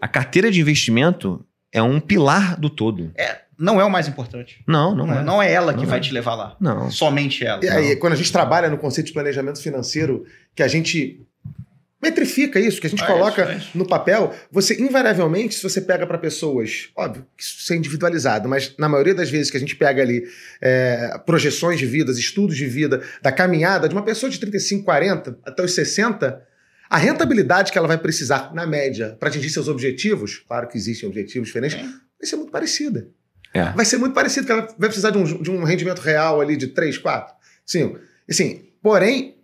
A carteira de investimento é um pilar do todo. É, não é o mais importante. Não, não, não é. é. Não é ela que vai é. te levar lá. Não. Somente ela. E aí, quando a gente trabalha no conceito de planejamento financeiro, que a gente metrifica isso, que a gente é coloca isso, é isso. no papel, você invariavelmente, se você pega para pessoas, óbvio, isso é individualizado, mas na maioria das vezes que a gente pega ali é, projeções de vidas, estudos de vida, da caminhada de uma pessoa de 35, 40 até os 60, a rentabilidade que ela vai precisar, na média, para atingir seus objetivos, claro que existem objetivos diferentes, é. vai ser muito parecida. É. Vai ser muito parecido, que ela vai precisar de um, de um rendimento real ali de 3, 4, 5. Assim, porém,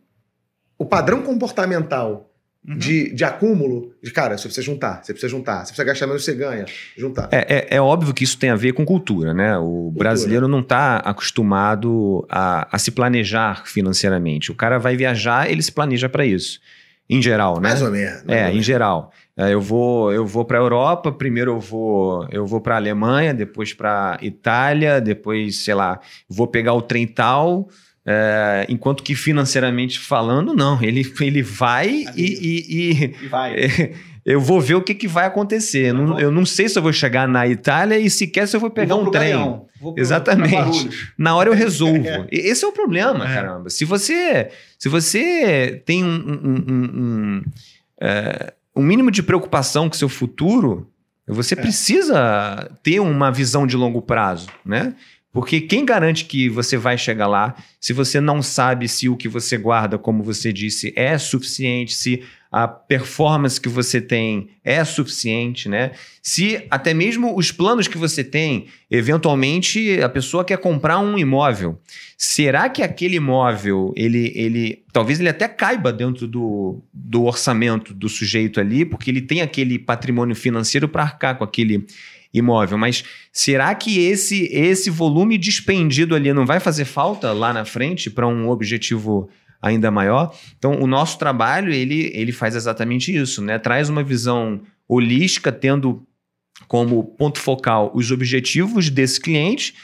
o padrão comportamental uhum. de, de acúmulo, de cara, você precisa juntar, você precisa juntar, você precisa gastar menos, você ganha, juntar. É, é, é óbvio que isso tem a ver com cultura, né? O cultura. brasileiro não está acostumado a, a se planejar financeiramente. O cara vai viajar, ele se planeja para isso. Em geral, né? Mais ou menos. Mais é, ou menos. em geral. É, eu vou, eu vou para a Europa, primeiro eu vou, eu vou para a Alemanha, depois para Itália, depois, sei lá, vou pegar o trem tal. É, enquanto que financeiramente falando, não. Ele, ele vai e, e, e, e, vai. eu vou ver o que, que vai acontecer. Tá não, eu não sei se eu vou chegar na Itália e sequer se eu vou pegar vou um trem. pro, Exatamente. Na hora eu resolvo. é. Esse é o problema, é. caramba. Se você, se você tem um, um, um, um, é, um mínimo de preocupação com seu futuro, você é. precisa ter uma visão de longo prazo, né? Porque quem garante que você vai chegar lá se você não sabe se o que você guarda, como você disse, é suficiente, se a performance que você tem é suficiente, né? Se até mesmo os planos que você tem, eventualmente a pessoa quer comprar um imóvel, será que aquele imóvel, ele, ele talvez ele até caiba dentro do, do orçamento do sujeito ali, porque ele tem aquele patrimônio financeiro para arcar com aquele imóvel, mas será que esse esse volume despendido ali não vai fazer falta lá na frente para um objetivo ainda maior. Então, o nosso trabalho, ele, ele faz exatamente isso, né? Traz uma visão holística, tendo como ponto focal os objetivos desse cliente.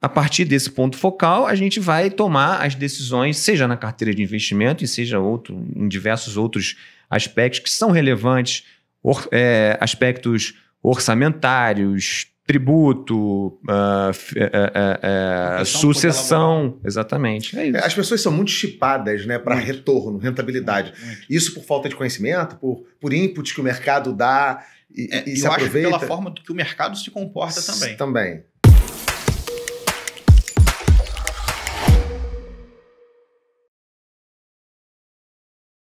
A partir desse ponto focal, a gente vai tomar as decisões, seja na carteira de investimento e seja outro, em diversos outros aspectos que são relevantes, or, é, aspectos orçamentários, tributo, uh, uh, uh, sucessão. Exatamente. É As pessoas são muito chipadas né, para retorno, rentabilidade. Muito, Isso por falta de conhecimento, por, por inputs que o mercado dá e, é, e se aproveita. pela forma que o mercado se comporta também. Também.